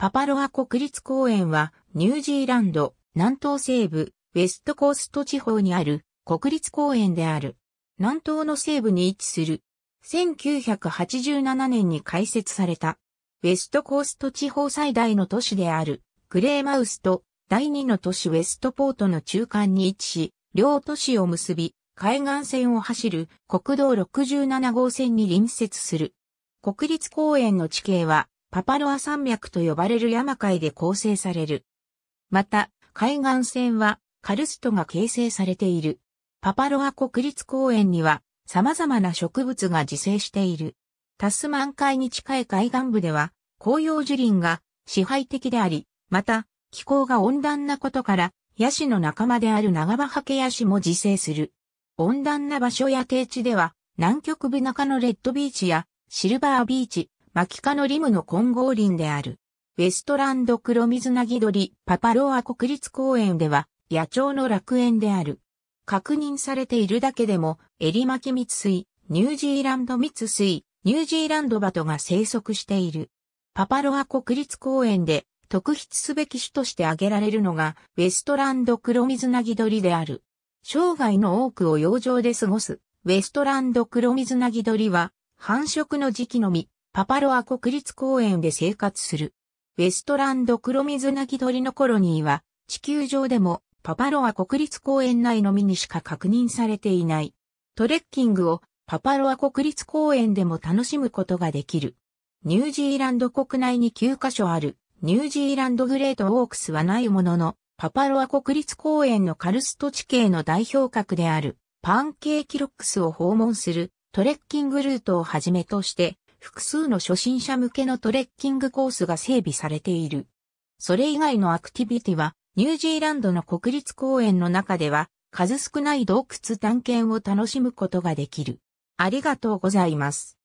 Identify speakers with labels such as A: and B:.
A: パパロア国立公園はニュージーランド南東西部ウェストコースト地方にある国立公園である。南東の西部に位置する。1987年に開設された。ウェストコースト地方最大の都市であるグレーマウスと第二の都市ウェストポートの中間に位置し、両都市を結び、海岸線を走る国道67号線に隣接する。国立公園の地形はパパロア山脈と呼ばれる山海で構成される。また、海岸線はカルストが形成されている。パパロア国立公園には様々な植物が自生している。タスマン海に近い海岸部では紅葉樹林が支配的であり、また気候が温暖なことからヤシの仲間である長葉ハケヤシも自生する。温暖な場所や低地では南極部中のレッドビーチやシルバービーチ、キカのリムの混合林である。ウェストランド黒水なぎ鳥パパロア国立公園では野鳥の楽園である。確認されているだけでも、エリマキ蜜水、ニュージーランド蜜水、ニュージーランドバトが生息している。パパロア国立公園で特筆すべき種として挙げられるのが、ウェストランド黒水なぎ鳥である。生涯の多くを洋上で過ごす、ウェストランド黒水なぎ鳥は、繁殖の時期のみ、パパロア国立公園で生活する。ウェストランド黒水なき鳥のコロニーは、地球上でもパパロア国立公園内のみにしか確認されていない。トレッキングをパパロア国立公園でも楽しむことができる。ニュージーランド国内に9カ所ある、ニュージーランドグレートオークスはないものの、パパロア国立公園のカルスト地形の代表格である、パンケーキロックスを訪問するトレッキングルートをはじめとして、複数の初心者向けのトレッキングコースが整備されている。それ以外のアクティビティは、ニュージーランドの国立公園の中では、数少ない洞窟探検を楽しむことができる。ありがとうございます。